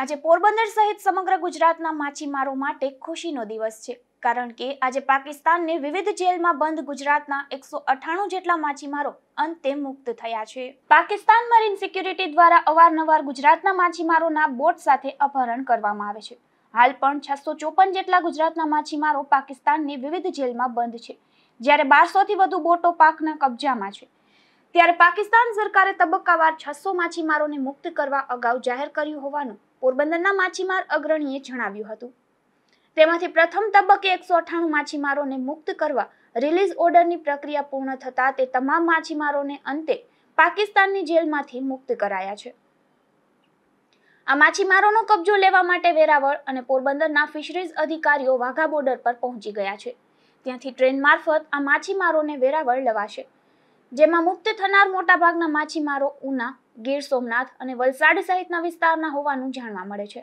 આજે પોરબંદર સહિત સમગ્ર ગુજરાતના માછીમારો માટે ખુશીનો દિવસ છે કારણ કે આજે પાકિસ્તાનને વિવિધ જેલમાં બંધ ગુજરાતના એકસો અઠાણું જેટલા માછીમારો અંતે મુક્ત થયા છે પાકિસ્તાન મરીન સિક્યુરિટી દ્વારા અવારનવાર ગુજરાતના માછીમારોના બોટ સાથે અપહરણ કરવામાં આવે છે હાલ પણ છસો ચોપન જેટલા ગુજરાતના માછીમારો પાકિસ્તાનની વિવિધ જેલમાં બંધ છે જ્યારે બારસોથી વધુ બોટો પાકના કબજામાં છે ત્યારે પાકિસ્તાન સરકારે તબક્કાવાર છસો માછીમારોને મુક્ત કરવા અગાઉ જાહેર કર્યું હોવાનું પોરબંદરના માછીમાર અગ્રણીએ જણાવ્યું હતું તેમાંથી પ્રથમ તબક્કે એકસો અઠ્ઠાણું માછીમારોને મુક્ત કરવા રિલીઝ ઓર્ડરની પ્રક્રિયા પૂર્ણ થતાં તે તમામ માછીમારોને અંતે પાકિસ્તાનની જેલમાંથી મુક્ત કરાયા છે આ માછીમારોનો કબજો લેવા માટે વેરાવળ અને પોરબંદરના ફિશરીઝ અધિકારીઓ વાઘા બોર્ડર પર પહોંચી ગયા છે ત્યાંથી ટ્રેન મારફત આ માછીમારોને વેરાવળ લવાશે જેમાં મુક્ત થનાર મોટાભાગના માછીમારો ઉના ગીર સોમનાથ અને વલસાડ સહિતના વિસ્તારના હોવાનું જાણવા મળે છે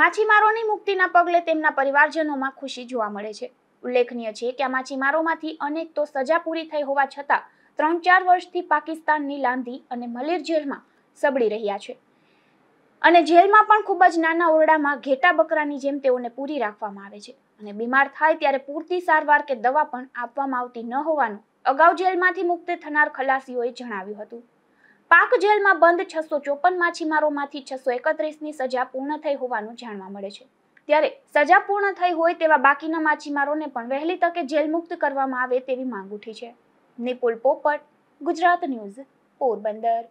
માછીમારોની મુક્તિના પગલે તેમના પરિવારજનોમાં ખુશી જોવા મળે છે ઉલ્લેખનીય છે કે આ માછીમારોમાંથી અનેક તો સજા પૂરી થઈ હોવા છતાં ત્રણ ચાર વર્ષથી પાકિસ્તાનની લાંધી અને મલેર જેલમાં સબળી રહ્યા છે અને જેલમાં પણ ખૂબ જ નાના ઓરડામાં ઘેટા બકરાની જેમ તેઓને પૂરી રાખવામાં આવે છે અને બીમાર થાય ત્યારે પૂરતી સારવાર કે દવા પણ આપવામાં આવતી ન હોવાનું અગાઉ જેલમાંથી મુક્ત થનાર ખલાસીઓએ જણાવ્યું હતું પાક જેલમાં બંધ છસો ચોપન માછીમારોમાંથી છસો એકત્રીસની સજા પૂર્ણ થઈ હોવાનું જાણવા મળે છે ત્યારે સજા પૂર્ણ થઈ હોય તેવા બાકીના માછીમારોને પણ વહેલી તકે જેલ મુક્ત કરવામાં આવે તેવી માંગ ઉઠી છે નિપુલ પોપટ ગુજરાત ન્યૂઝ પોરબંદર